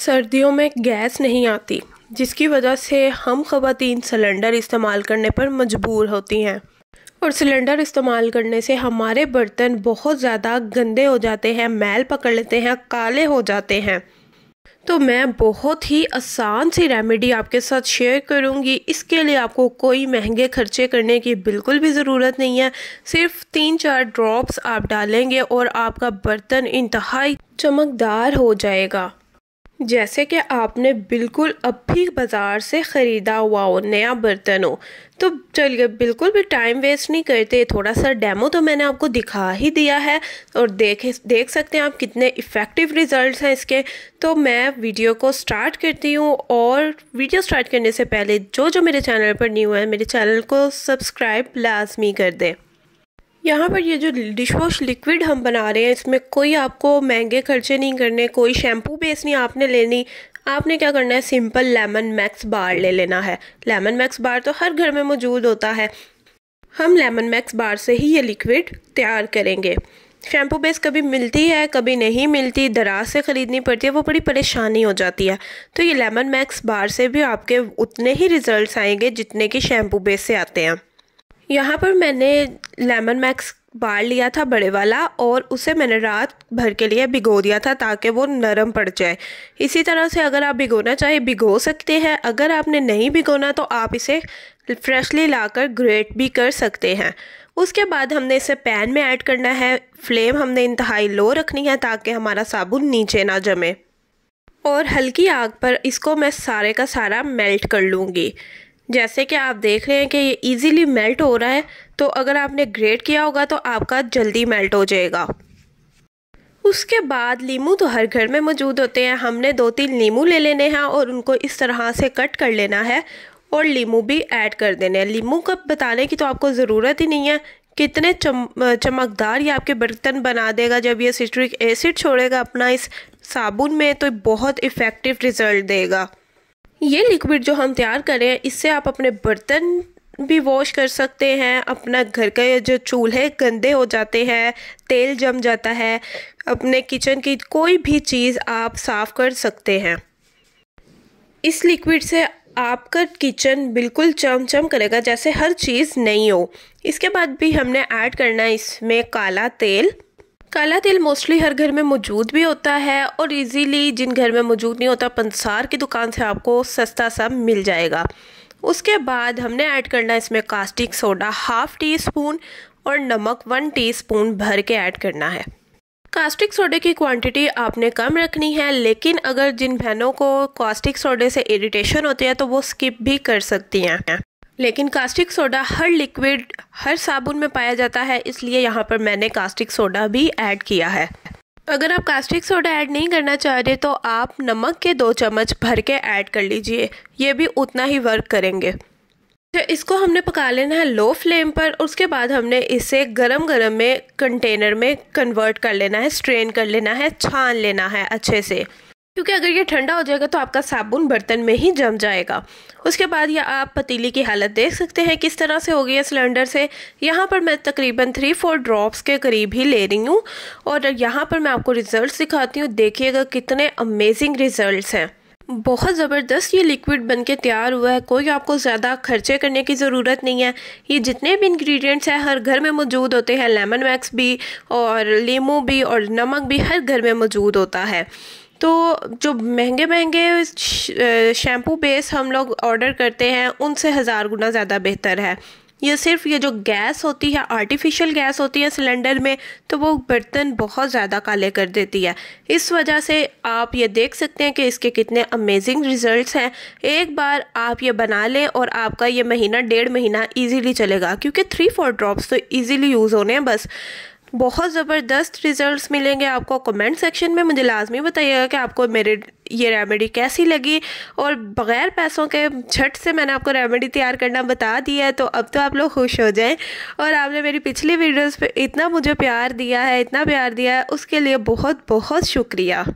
सर्दियों में गैस नहीं आती जिसकी वजह से हम खातन सिलेंडर इस्तेमाल करने पर मजबूर होती हैं और सिलेंडर इस्तेमाल करने से हमारे बर्तन बहुत ज़्यादा गंदे हो जाते हैं मैल पकड़ लेते हैं काले हो जाते हैं तो मैं बहुत ही आसान सी रेमेडी आपके साथ शेयर करूंगी इसके लिए आपको कोई महंगे खर्चे करने की बिल्कुल भी ज़रूरत नहीं है सिर्फ तीन चार ड्रॉप्स आप डालेंगे और आपका बर्तन इंतहाई चमकदार हो जाएगा जैसे कि आपने बिल्कुल अभी बाज़ार से ख़रीदा हुआ हो नया बर्तन हो तो चलिए बिल्कुल भी टाइम वेस्ट नहीं करते थोड़ा सा डेमो तो मैंने आपको दिखा ही दिया है और देख देख सकते हैं आप कितने इफ़ेक्टिव रिजल्ट्स हैं इसके तो मैं वीडियो को स्टार्ट करती हूँ और वीडियो स्टार्ट करने से पहले जो जो मेरे चैनल पर न्यू है मेरे चैनल को सब्सक्राइब लाजमी कर दें यहाँ पर ये जो डिश वॉश लिक्विड हम बना रहे हैं इसमें कोई आपको महंगे खर्चे नहीं करने कोई शैम्पू बेस नहीं आपने लेनी आपने क्या करना है सिंपल लेमन मैक्स बार ले लेना है लेमन मैक्स बार तो हर घर में मौजूद होता है हम लेमन मैक्स बार से ही ये लिक्विड तैयार करेंगे शैम्पू बेस कभी मिलती है कभी नहीं मिलती दराज से ख़रीदनी पड़ती है वो बड़ी परेशानी हो जाती है तो ये लेमन मैक्स बार से भी आपके उतने ही रिज़ल्ट आएंगे जितने कि शैम्पू बेस से आते हैं यहाँ पर मैंने लेमन मैक्स बार लिया था बड़े वाला और उसे मैंने रात भर के लिए भिगो दिया था ताकि वो नरम पड़ जाए इसी तरह से अगर आप भिगोना चाहे भिगो सकते हैं अगर आपने नहीं भिगोना तो आप इसे फ्रेशली लाकर ग्रेट भी कर सकते हैं उसके बाद हमने इसे पैन में ऐड करना है फ्लेम हमने इंतहाई लो रखनी है ताकि हमारा साबुन नीचे ना जमे और हल्की आग पर इसको मैं सारे का सारा मेल्ट कर लूँगी जैसे कि आप देख रहे हैं कि ये इजीली मेल्ट हो रहा है तो अगर आपने ग्रेट किया होगा तो आपका जल्दी मेल्ट हो जाएगा उसके बाद लीमू तो हर घर में मौजूद होते हैं हमने दो तीन लीमू ले लेने हैं और उनको इस तरह से कट कर लेना है और लीमू भी ऐड कर देने हैं लीमू का बताने की तो आपको ज़रूरत ही नहीं है कितने चम चमकदार ये आपके बर्तन बना देगा जब ये सिट्रिक एसिड छोड़ेगा अपना इस साबुन में तो बहुत इफ़ेक्टिव रिज़ल्ट देगा ये लिक्विड जो हम तैयार कर रहे हैं इससे आप अपने बर्तन भी वॉश कर सकते हैं अपना घर के जो चूल्हे गंदे हो जाते हैं तेल जम जाता है अपने किचन की कोई भी चीज़ आप साफ़ कर सकते हैं इस लिक्विड से आपका किचन बिल्कुल चम चम करेगा जैसे हर चीज़ नहीं हो इसके बाद भी हमने ऐड करना है इसमें काला तेल काला तेल मोस्टली हर घर में मौजूद भी होता है और इजीली जिन घर में मौजूद नहीं होता पंसार की दुकान से आपको सस्ता सा मिल जाएगा उसके बाद हमने ऐड करना है इसमें caustic soda half teaspoon और नमक वन टी स्पून भर के ऐड करना है कास्टिक सोडे की क्वांटिटी आपने कम रखनी है लेकिन अगर जिन बहनों को कास्टिक सोडे से इरिटेशन होती है तो वो स्किप भी कर सकती हैं लेकिन कास्टिक सोडा हर लिक्विड हर साबुन में पाया जाता है इसलिए यहाँ पर मैंने कास्टिक सोडा भी ऐड किया है अगर आप कास्टिक सोडा ऐड नहीं करना चाह रहे तो आप नमक के दो चम्मच भर के ऐड कर लीजिए ये भी उतना ही वर्क करेंगे तो इसको हमने पका लेना है लो फ्लेम पर उसके बाद हमने इसे गरम गरम में कंटेनर में कन्वर्ट कर लेना है स्ट्रेन कर लेना है छान लेना है अच्छे से क्योंकि अगर ये ठंडा हो जाएगा तो आपका साबुन बर्तन में ही जम जाएगा उसके बाद यह आप पतीली की हालत देख सकते हैं किस तरह से हो गई है सिलेंडर से यहाँ पर मैं तकरीबन थ्री फोर ड्रॉप्स के करीब ही ले रही हूँ और यहाँ पर मैं आपको रिज़ल्ट दिखाती हूँ देखिएगा कितने अमेजिंग रिज़ल्ट हैं बहुत ज़बरदस्त ये लिक्विड बन के तैयार हुआ है कोई आपको ज़्यादा खर्चे करने की ज़रूरत नहीं है ये जितने भी इंग्रेडिएंट्स हैं हर घर में मौजूद होते हैं लेमन वैक्स भी और लीमू भी और नमक भी हर घर में मौजूद होता है तो जो महंगे महंगे शैम्पू बेस हम लोग ऑर्डर करते हैं उनसे हज़ार गुना ज़्यादा बेहतर है ये सिर्फ ये जो गैस होती है आर्टिफिशियल गैस होती है सिलेंडर में तो वो बर्तन बहुत ज़्यादा काले कर देती है इस वजह से आप ये देख सकते हैं कि इसके कितने अमेजिंग रिजल्ट्स हैं एक बार आप ये बना लें और आपका ये महीना डेढ़ महीना इजीली चलेगा क्योंकि थ्री फोर ड्रॉप्स तो ईजिली यूज़ होने हैं बस बहुत ज़बरदस्त रिजल्ट्स मिलेंगे आपको कमेंट सेक्शन में मुझे लाजमी बताइएगा कि आपको मेरे ये रेमेडी कैसी लगी और बग़ैर पैसों के झट से मैंने आपको रेमेडी तैयार करना बता दिया है तो अब तो आप लोग खुश हो जाएं और आपने मेरी पिछली वीडियोस पे इतना मुझे प्यार दिया है इतना प्यार दिया है उसके लिए बहुत बहुत शुक्रिया